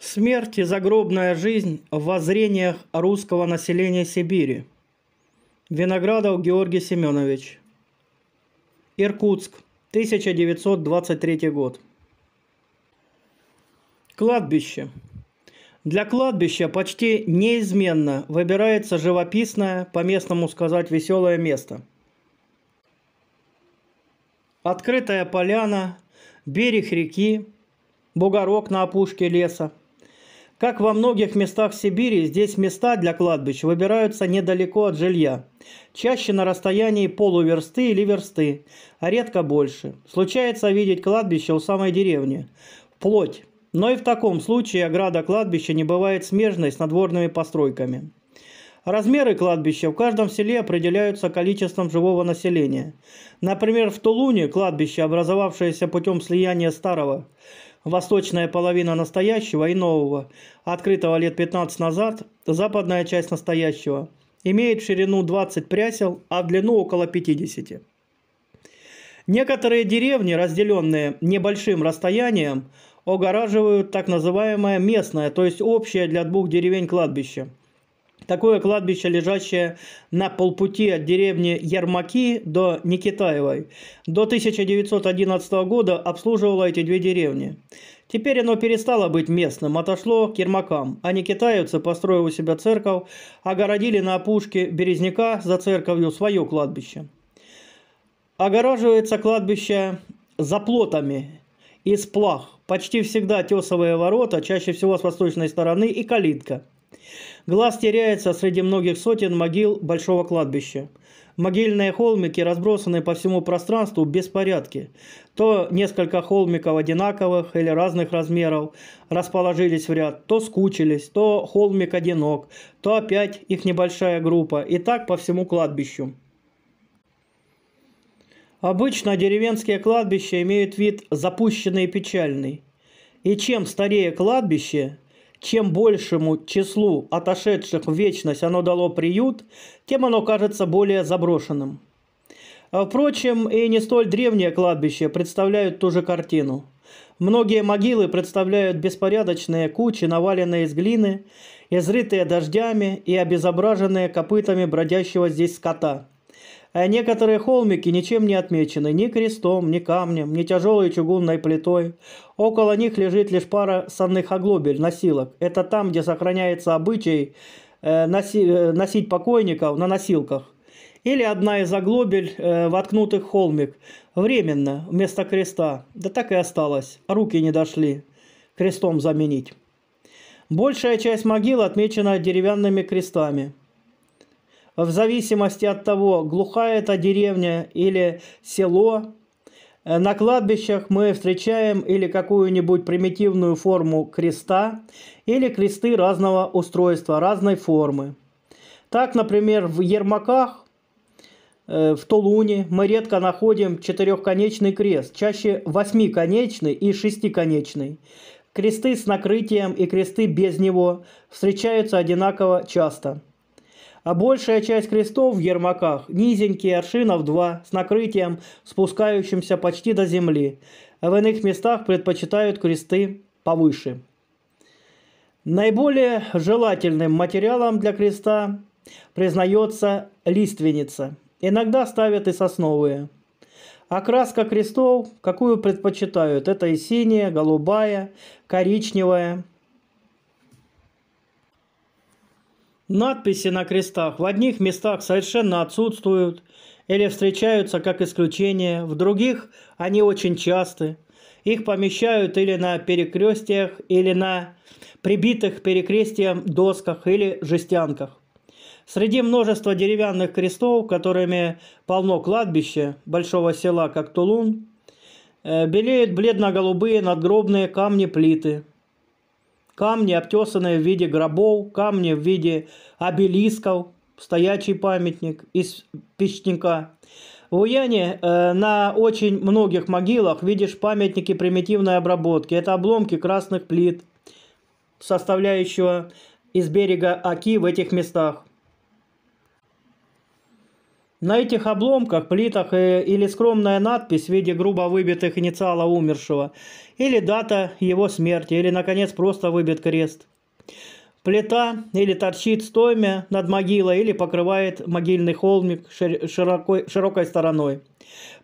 Смерть и загробная жизнь в воззрениях русского населения Сибири. Виноградов Георгий Семенович. Иркутск, 1923 год. Кладбище. Для кладбища почти неизменно выбирается живописное, по-местному сказать, веселое место. Открытая поляна, берег реки, бугорок на опушке леса – как во многих местах Сибири, здесь места для кладбищ выбираются недалеко от жилья, чаще на расстоянии полуверсты или версты, а редко больше. Случается видеть кладбище у самой деревни, вплоть. Но и в таком случае ограда кладбища не бывает смежной с надворными постройками. Размеры кладбища в каждом селе определяются количеством живого населения. Например, в Тулуне кладбище, образовавшееся путем слияния старого восточная половина настоящего и нового, открытого лет 15 назад, западная часть настоящего, имеет ширину 20 прясел, а в длину около 50. Некоторые деревни, разделенные небольшим расстоянием, огораживают так называемое местное, то есть общее для двух деревень кладбище – Такое кладбище, лежащее на полпути от деревни Ермаки до Никитаевой, до 1911 года обслуживало эти две деревни. Теперь оно перестало быть местным, отошло к ермакам, а никитаевцы, построив у себя церковь, огородили на опушке Березняка за церковью свое кладбище. Огораживается кладбище заплотами из плах, почти всегда тесовые ворота, чаще всего с восточной стороны и калитка – Глаз теряется среди многих сотен могил большого кладбища. Могильные холмики разбросаны по всему пространству беспорядке. То несколько холмиков одинаковых или разных размеров расположились в ряд, то скучились, то холмик одинок, то опять их небольшая группа, и так по всему кладбищу. Обычно деревенские кладбища имеют вид запущенный и печальный. И чем старее кладбище, чем большему числу отошедших в вечность оно дало приют, тем оно кажется более заброшенным. А, впрочем, и не столь древние кладбища представляют ту же картину. Многие могилы представляют беспорядочные кучи, наваленные из глины, изрытые дождями и обезображенные копытами бродящего здесь скота – Э, некоторые холмики ничем не отмечены, ни крестом, ни камнем, ни тяжелой чугунной плитой. Около них лежит лишь пара санных оглобель, носилок. Это там, где сохраняется обычай э, носи, э, носить покойников на носилках. Или одна из оглобель, э, воткнутых холмик. Временно, вместо креста. Да так и осталось. Руки не дошли. Крестом заменить. Большая часть могил отмечена деревянными крестами в зависимости от того, глухая это деревня или село, э, на кладбищах мы встречаем или какую-нибудь примитивную форму креста, или кресты разного устройства, разной формы. Так, например, в Ермаках, э, в Тулуне мы редко находим четырехконечный крест, чаще восьмиконечный и шестиконечный. Кресты с накрытием и кресты без него встречаются одинаково часто – а большая часть крестов в ермаках низенькие, аршинов два, с накрытием, спускающимся почти до земли. А в иных местах предпочитают кресты повыше. Наиболее желательным материалом для креста признается лиственница. Иногда ставят и сосновые. Окраска крестов, какую предпочитают, это и синяя, голубая, коричневая – Надписи на крестах в одних местах совершенно отсутствуют или встречаются как исключение, в других они очень часты. Их помещают или на перекрестиях, или на прибитых перекрестием досках или жестянках. Среди множества деревянных крестов, которыми полно кладбище большого села, как Тулун, э, белеют бледно-голубые надгробные камни-плиты – камни, обтесанные в виде гробов, камни в виде обелисков, стоячий памятник из печника. В Уяне э, на очень многих могилах видишь памятники примитивной обработки. Это обломки красных плит, составляющего из берега Аки в этих местах. На этих обломках, плитах э, или скромная надпись в виде грубо выбитых инициала умершего, или дата его смерти, или, наконец, просто выбит крест. Плита или торчит стоймя над могилой, или покрывает могильный холмик широкой, широкой стороной.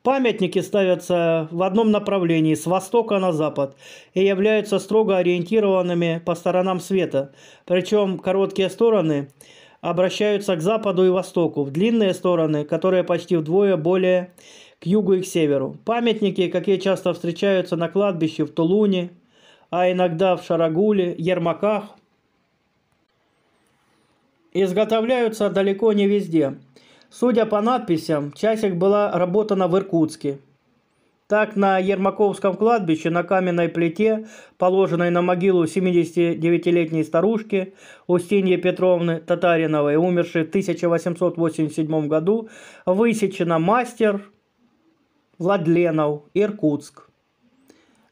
Памятники ставятся в одном направлении, с востока на запад, и являются строго ориентированными по сторонам света. Причем короткие стороны – обращаются к западу и востоку, в длинные стороны, которые почти вдвое более к югу и к северу. Памятники, какие часто встречаются на кладбище в Тулуне, а иногда в Шарагуле, Ермаках, изготовляются далеко не везде. Судя по надписям, часик была работана в Иркутске. Так, на Ермаковском кладбище на каменной плите, положенной на могилу 79-летней старушки Устиньи Петровны Татариновой, умершей в 1887 году, высечена мастер Владленов, Иркутск.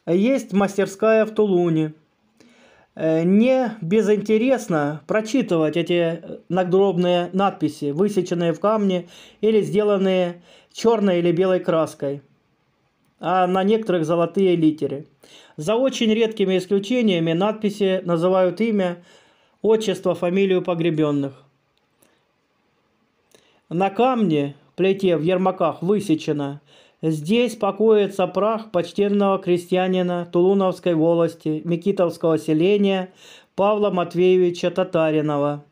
Есть мастерская в Тулуне. Э, не безинтересно прочитывать эти надгробные надписи, высеченные в камне или сделанные черной или белой краской – а на некоторых золотые литеры. За очень редкими исключениями надписи называют имя, отчество, фамилию погребенных. На камне, плите в Ермаках высечено Здесь покоится прах почтенного крестьянина Тулуновской волости, Микитовского селения Павла Матвеевича Татаринова,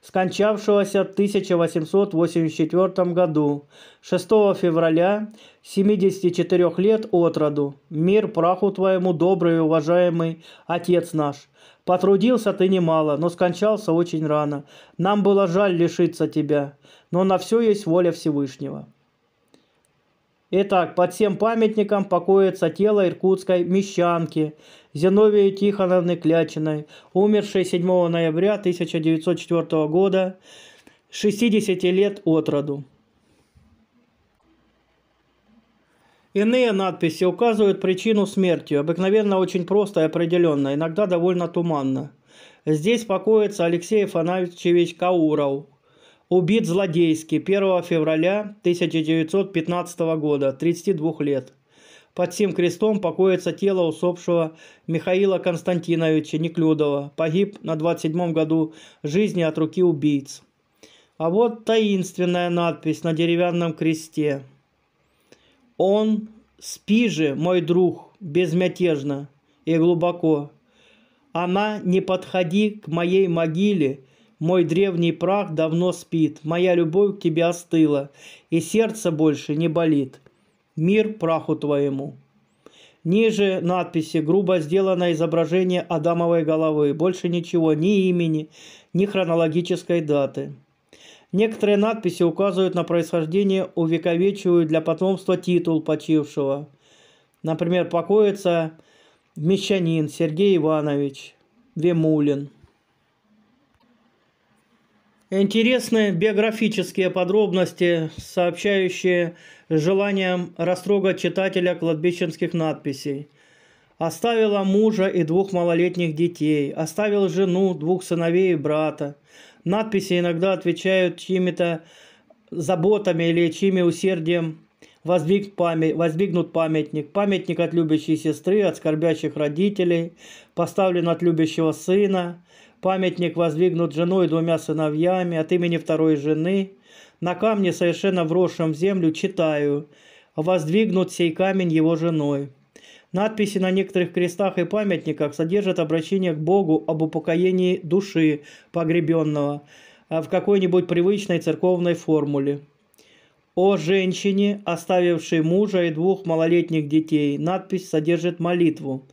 скончавшегося в 1884 году, 6 февраля 74 лет от роду. Мир праху твоему, добрый и уважаемый отец наш. Потрудился ты немало, но скончался очень рано. Нам было жаль лишиться тебя, но на все есть воля Всевышнего. Итак, под всем памятником покоится тело иркутской мещанки Зиновии Тихоновны Клячиной, умершей 7 ноября 1904 года, 60 лет от роду. Иные надписи указывают причину смерти, обыкновенно очень просто и определенно, иногда довольно туманно. Здесь покоится Алексей Афанасьевич Кауров, убит злодейски 1 февраля 1915 года, 32 лет. Под сим крестом покоится тело усопшего Михаила Константиновича Неклюдова, погиб на 27 году жизни от руки убийц. А вот таинственная надпись на деревянном кресте – он спи же, мой друг, безмятежно и глубоко. Она, не подходи к моей могиле, мой древний прах давно спит, моя любовь к тебе остыла, и сердце больше не болит. Мир праху твоему. Ниже надписи грубо сделано изображение Адамовой головы. Больше ничего, ни имени, ни хронологической даты. Некоторые надписи указывают на происхождение, увековечивают для потомства титул почившего. Например, покоится мещанин Сергей Иванович Вемулин. Интересны биографические подробности, сообщающие желанием растрогать читателя кладбищенских надписей. Оставила мужа и двух малолетних детей, оставил жену, двух сыновей и брата, Надписи иногда отвечают чьими-то заботами или чьими усердием воздвиг память, воздвигнут памятник. Памятник от любящей сестры, от скорбящих родителей, поставлен от любящего сына. Памятник воздвигнут женой и двумя сыновьями от имени второй жены. На камне, совершенно вросшем в землю, читаю «Воздвигнут сей камень его женой». Надписи на некоторых крестах и памятниках содержат обращение к Богу об упокоении души погребенного э, в какой-нибудь привычной церковной формуле. О женщине, оставившей мужа и двух малолетних детей, надпись содержит молитву.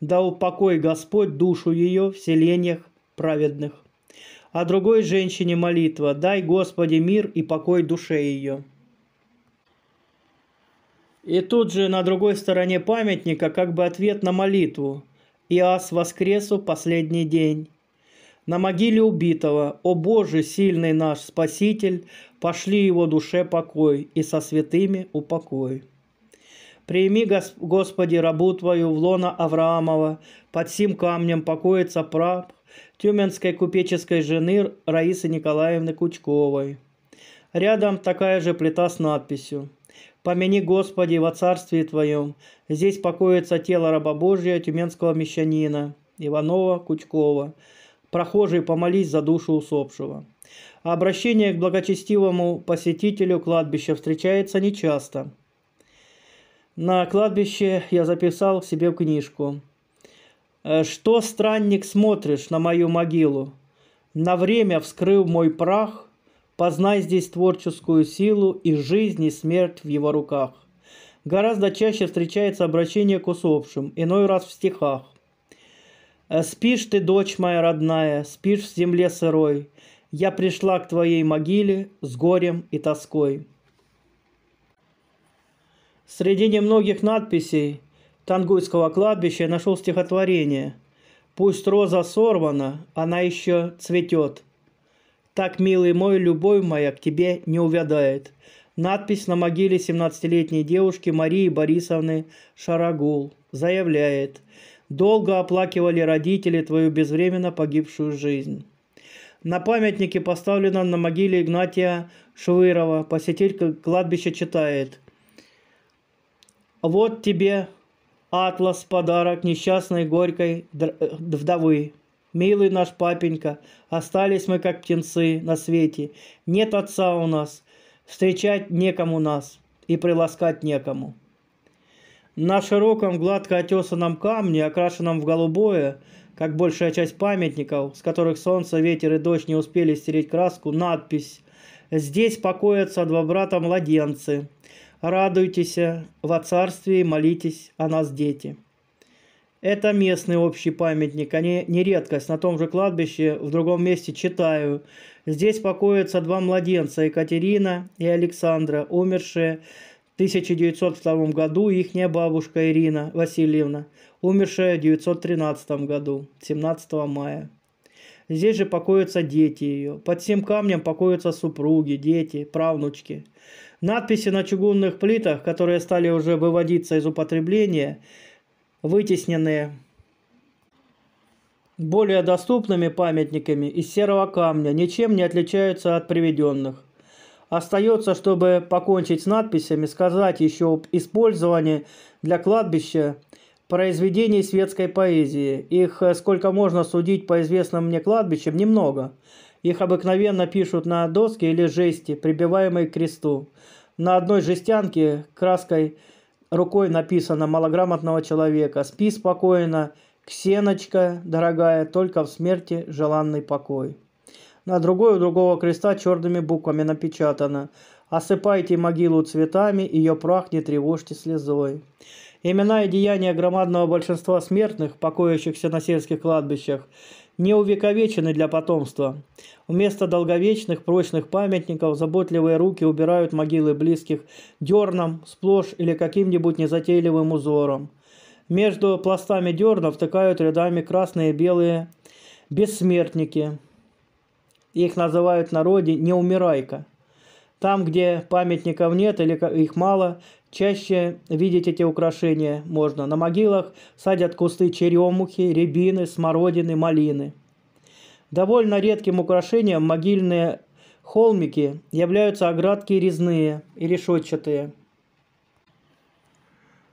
Да упокой Господь душу ее в селениях праведных. О другой женщине молитва. Дай Господи мир и покой душе ее. И тут же на другой стороне памятника как бы ответ на молитву. «Иас воскресу последний день». На могиле убитого, о Боже, сильный наш Спаситель, пошли его душе покой и со святыми упокой. Прими, Господи, рабу Твою в лона Авраамова, под сим камнем покоится прав тюменской купеческой жены Раисы Николаевны Кучковой. Рядом такая же плита с надписью – Помяни, Господи, во царстве Твоем. Здесь покоится тело раба Божия, тюменского мещанина, Иванова Кучкова. Прохожий, помолись за душу усопшего. Обращение к благочестивому посетителю кладбища встречается нечасто. На кладбище я записал себе в книжку. «Что, странник, смотришь на мою могилу? На время вскрыл мой прах, Познай здесь творческую силу и жизнь, и смерть в его руках. Гораздо чаще встречается обращение к усопшим, иной раз в стихах. «Э, «Спишь ты, дочь моя родная, спишь в земле сырой, Я пришла к твоей могиле с горем и тоской». Среди немногих надписей Тангуйского кладбища я нашел стихотворение «Пусть роза сорвана, она еще цветет, так, милый мой, любовь моя к тебе не увядает. Надпись на могиле 17-летней девушки Марии Борисовны Шарагул заявляет «Долго оплакивали родители твою безвременно погибшую жизнь». На памятнике, поставленном на могиле Игнатия Швырова, посетитель кладбища читает «Вот тебе атлас, подарок несчастной горькой вдовы» милый наш папенька, остались мы как птенцы на свете, нет отца у нас, встречать некому нас и приласкать некому. На широком, гладко отесанном камне, окрашенном в голубое, как большая часть памятников, с которых солнце, ветер и дождь не успели стереть краску, надпись «Здесь покоятся два брата-младенцы. Радуйтесь во царстве и молитесь о нас, дети». Это местный общий памятник, а не, не редкость. На том же кладбище, в другом месте читаю. Здесь покоятся два младенца, Екатерина и Александра, умершие в 1902 году, ихняя бабушка Ирина Васильевна, умершая в 1913 году, 17 мая. Здесь же покоятся дети ее. Под всем камнем покоятся супруги, дети, правнучки. Надписи на чугунных плитах, которые стали уже выводиться из употребления – вытесненные более доступными памятниками из серого камня, ничем не отличаются от приведенных. Остается, чтобы покончить с надписями, сказать еще об использовании для кладбища произведений светской поэзии. Их, э, сколько можно судить по известным мне кладбищам, немного. Их обыкновенно пишут на доске или жести, прибиваемой к кресту. На одной жестянке краской – рукой написано малограмотного человека. Спи спокойно, Ксеночка, дорогая, только в смерти желанный покой. На другой у другого креста черными буквами напечатано «Осыпайте могилу цветами, ее прах не тревожьте слезой». Имена и деяния громадного большинства смертных, покоящихся на сельских кладбищах, не увековечены для потомства. Вместо долговечных прочных памятников заботливые руки убирают могилы близких дерном, сплошь или каким-нибудь незатейливым узором. Между пластами дерна втыкают рядами красные и белые бессмертники. Их называют в народе «неумирайка». Там, где памятников нет или их мало, чаще видеть эти украшения можно. На могилах садят кусты черемухи, рябины, смородины, малины. Довольно редким украшением могильные холмики являются оградки резные и решетчатые.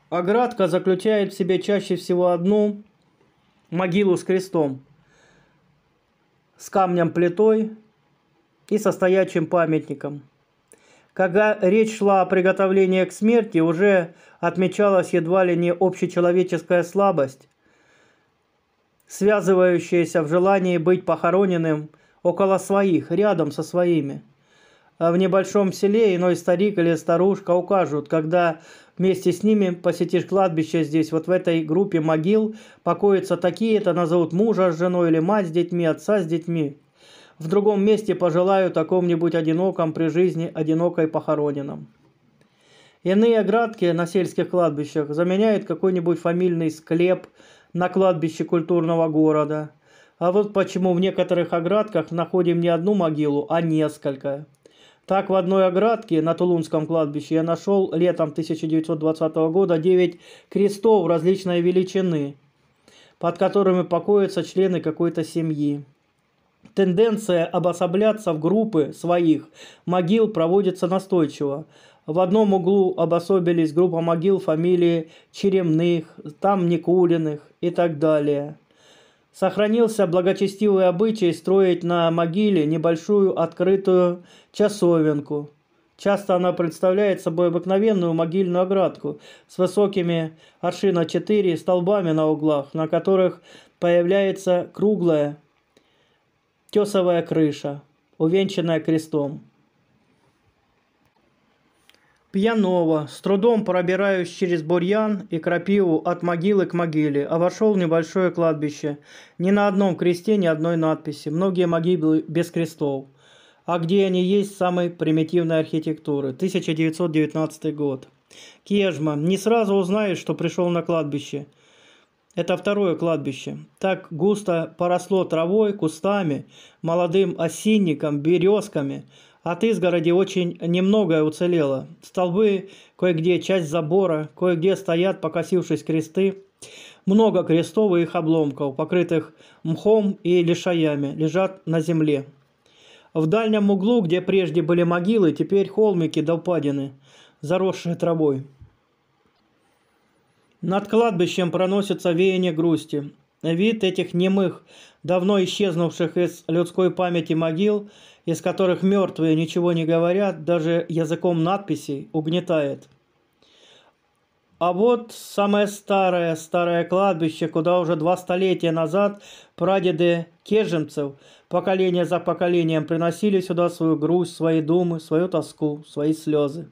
Оградка заключает в себе чаще всего одну могилу с крестом, с камнем плитой и со памятником – когда речь шла о приготовлении к смерти, уже отмечалась едва ли не общечеловеческая слабость, связывающаяся в желании быть похороненным около своих, рядом со своими. А в небольшом селе иной старик или старушка укажут, когда вместе с ними посетишь кладбище здесь, вот в этой группе могил покоятся такие-то, назовут мужа с женой или мать с детьми, отца с детьми – в другом месте пожелаю таком-нибудь одиноком при жизни одинокой похороненном. Иные оградки на сельских кладбищах заменяет какой-нибудь фамильный склеп на кладбище культурного города. А вот почему в некоторых оградках находим не одну могилу, а несколько. Так, в одной оградке на Тулунском кладбище я нашел летом 1920 года 9 крестов различной величины, под которыми покоятся члены какой-то семьи. Тенденция обособляться в группы своих могил проводится настойчиво. В одном углу обособились группа могил фамилии Черемных, там Никулиных и так далее. Сохранился благочестивый обычай строить на могиле небольшую открытую часовенку. Часто она представляет собой обыкновенную могильную оградку с высокими аршина 4 столбами на углах, на которых появляется круглая тесовая крыша, увенчанная крестом. Пьяного, с трудом пробираюсь через бурьян и крапиву от могилы к могиле, а вошел в небольшое кладбище. Ни на одном кресте, ни одной надписи. Многие могилы без крестов. А где они есть самой примитивной архитектуры? 1919 год. Кежма. Не сразу узнаешь, что пришел на кладбище – это второе кладбище. Так густо поросло травой, кустами, молодым осинником, березками. От изгороди очень немногое уцелело. Столбы, кое-где часть забора, кое-где стоят, покосившись кресты. Много крестов и их обломков, покрытых мхом и лишаями, лежат на земле. В дальнем углу, где прежде были могилы, теперь холмики до да упадины, заросшие травой. Над кладбищем проносится веяние грусти. Вид этих немых, давно исчезнувших из людской памяти могил, из которых мертвые ничего не говорят, даже языком надписей, угнетает. А вот самое старое, старое кладбище, куда уже два столетия назад прадеды кежемцев поколение за поколением приносили сюда свою грусть, свои думы, свою тоску, свои слезы.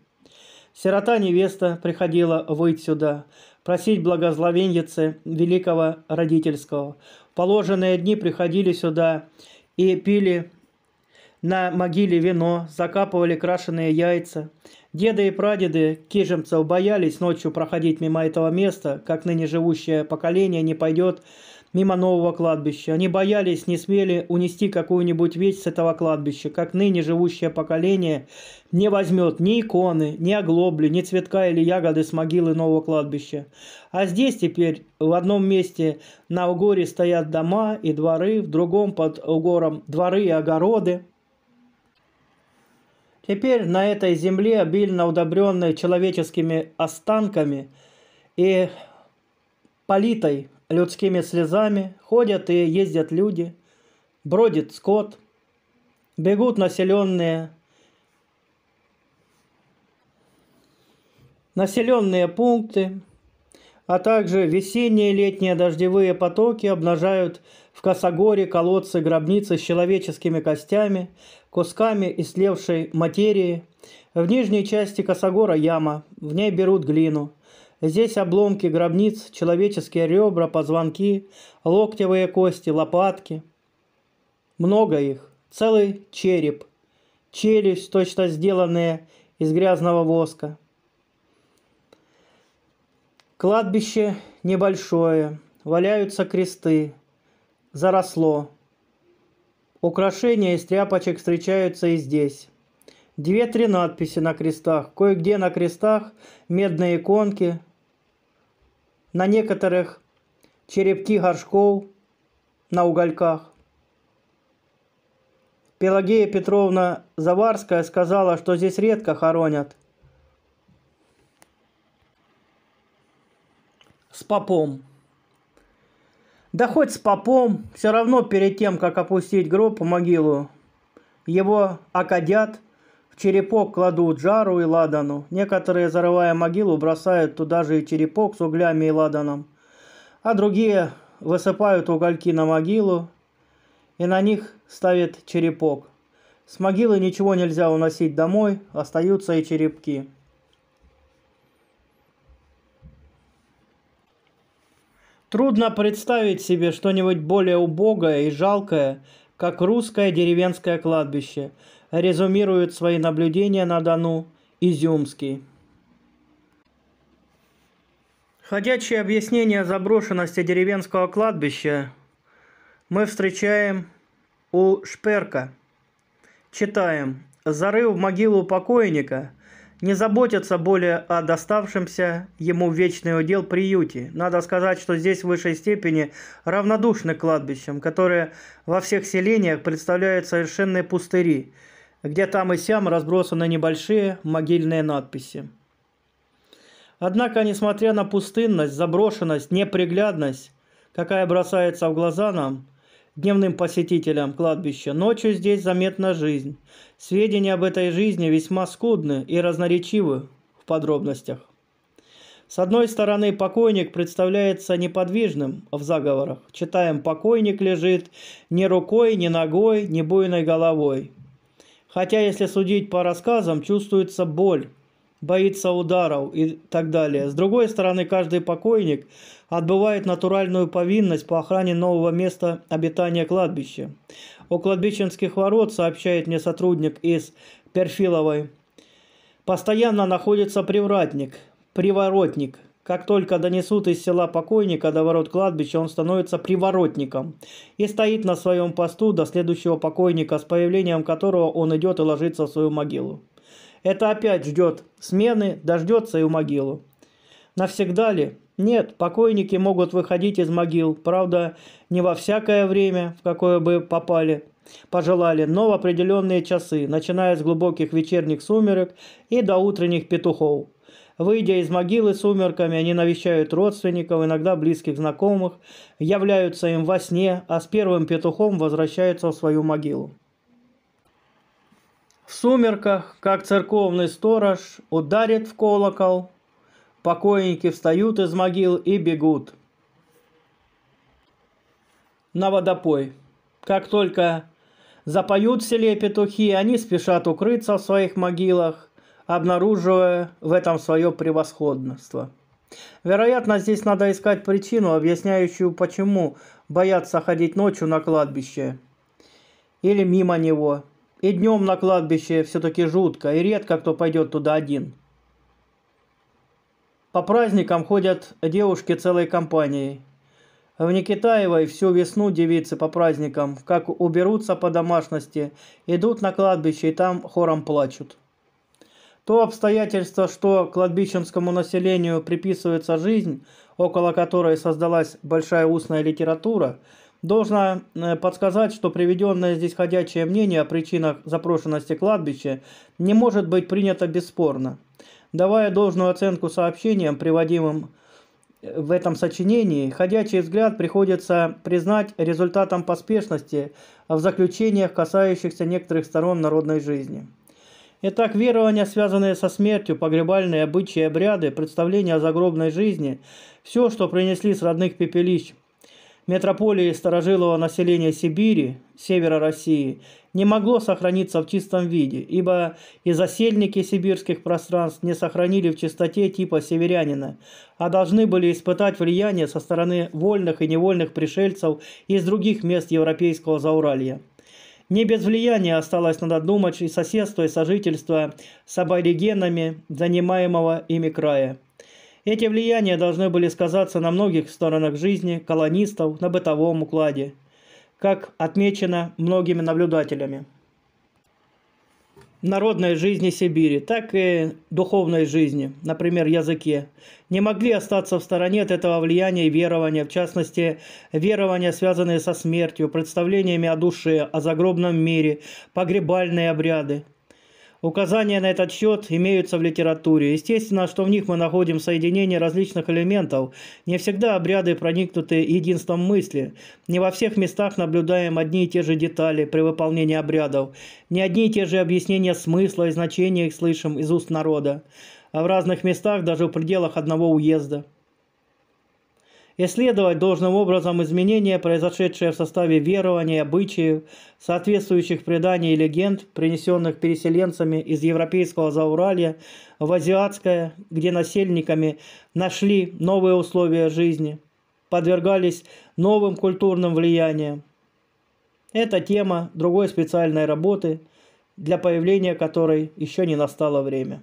Сирота невеста приходила выйти сюда, просить благословенницы великого родительского. В положенные дни приходили сюда и пили на могиле вино, закапывали крашеные яйца. Деды и прадеды кижемцев боялись ночью проходить мимо этого места, как ныне живущее поколение не пойдет мимо нового кладбища. Они боялись, не смели унести какую-нибудь вещь с этого кладбища, как ныне живущее поколение не возьмет ни иконы, ни оглобли, ни цветка или ягоды с могилы нового кладбища. А здесь теперь в одном месте на Угоре стоят дома и дворы, в другом под Угором дворы и огороды. Теперь на этой земле, обильно удобренной человеческими останками и политой людскими слезами, ходят и ездят люди, бродит скот, бегут населенные, населенные пункты, а также весенние и летние дождевые потоки обнажают в косогоре колодцы гробницы с человеческими костями, кусками истлевшей материи. В нижней части косогора яма, в ней берут глину – Здесь обломки гробниц, человеческие ребра, позвонки, локтевые кости, лопатки. Много их. Целый череп. Челюсть, точно сделанная из грязного воска. Кладбище небольшое. Валяются кресты. Заросло. Украшения из тряпочек встречаются и здесь. Две-три надписи на крестах. Кое-где на крестах медные иконки, на некоторых черепки горшков на угольках. Пелагея Петровна Заварская сказала, что здесь редко хоронят. С попом. Да хоть с попом, все равно перед тем, как опустить гроб в могилу, его окадят – черепок кладут жару и ладану. Некоторые, зарывая могилу, бросают туда же и черепок с углями и ладаном. А другие высыпают угольки на могилу и на них ставят черепок. С могилы ничего нельзя уносить домой, остаются и черепки. Трудно представить себе что-нибудь более убогое и жалкое, как русское деревенское кладбище – резюмирует свои наблюдения на Дону Изюмский. Ходячее объяснения заброшенности деревенского кладбища мы встречаем у Шперка. Читаем. Зарыв могилу покойника, не заботятся более о доставшемся ему вечный удел приюте. Надо сказать, что здесь в высшей степени равнодушны кладбищам, которые во всех селениях представляют совершенные пустыри – где там и сям разбросаны небольшие могильные надписи. Однако, несмотря на пустынность, заброшенность, неприглядность, какая бросается в глаза нам, дневным посетителям кладбища, ночью здесь заметна жизнь. Сведения об этой жизни весьма скудны и разноречивы в подробностях. С одной стороны, покойник представляется неподвижным в заговорах. Читаем «покойник лежит ни рукой, ни ногой, ни буйной головой». Хотя, если судить по рассказам, чувствуется боль, боится ударов и так далее. С другой стороны, каждый покойник отбывает натуральную повинность по охране нового места обитания кладбища. У кладбищенских ворот, сообщает мне сотрудник из Перфиловой, постоянно находится привратник, приворотник – как только донесут из села покойника до ворот кладбища, он становится приворотником и стоит на своем посту до следующего покойника, с появлением которого он идет и ложится в свою могилу. Это опять ждет смены, дождется и в могилу. Навсегда ли? Нет, покойники могут выходить из могил, правда, не во всякое время, в какое бы попали, пожелали, но в определенные часы, начиная с глубоких вечерних сумерек и до утренних петухов. Выйдя из могилы сумерками, они навещают родственников, иногда близких знакомых, являются им во сне, а с первым петухом возвращаются в свою могилу. В сумерках, как церковный сторож, ударит в колокол, покойники встают из могил и бегут. На водопой. Как только запоют в селе петухи, они спешат укрыться в своих могилах, обнаруживая в этом свое превосходство. Вероятно, здесь надо искать причину, объясняющую, почему боятся ходить ночью на кладбище или мимо него. И днем на кладбище все-таки жутко, и редко кто пойдет туда один. По праздникам ходят девушки целой компанией. В Никитаевой всю весну девицы по праздникам, как уберутся по домашности, идут на кладбище и там хором плачут. То обстоятельство, что кладбищенскому населению приписывается жизнь, около которой создалась большая устная литература, должно э, подсказать, что приведенное здесь ходячее мнение о причинах запрошенности кладбища не может быть принято бесспорно. Давая должную оценку сообщениям, приводимым э, в этом сочинении, ходячий взгляд приходится признать результатом поспешности в заключениях, касающихся некоторых сторон народной жизни. Итак, верования, связанные со смертью, погребальные обычаи и обряды, представления о загробной жизни – все, что принесли с родных пепелищ метрополии старожилого населения Сибири, севера России, не могло сохраниться в чистом виде, ибо и засельники сибирских пространств не сохранили в чистоте типа северянина, а должны были испытать влияние со стороны вольных и невольных пришельцев из других мест европейского Зауралья. Не без влияния осталось надо думать и соседство, и сожительство с аборигенами, занимаемого ими края. Эти влияния должны были сказаться на многих сторонах жизни колонистов на бытовом укладе, как отмечено многими наблюдателями народной жизни Сибири, так и духовной жизни, например, языке, не могли остаться в стороне от этого влияния и верования, в частности, верования, связанные со смертью, представлениями о душе, о загробном мире, погребальные обряды – Указания на этот счет имеются в литературе. Естественно, что в них мы находим соединение различных элементов. Не всегда обряды проникнуты единством мысли. Не во всех местах наблюдаем одни и те же детали при выполнении обрядов. Не одни и те же объяснения смысла и значения их слышим из уст народа. А в разных местах даже в пределах одного уезда исследовать должным образом изменения, произошедшие в составе верований, обычаев, соответствующих преданий и легенд, принесенных переселенцами из европейского Зауралья в азиатское, где насельниками нашли новые условия жизни, подвергались новым культурным влияниям. Это тема другой специальной работы, для появления которой еще не настало время.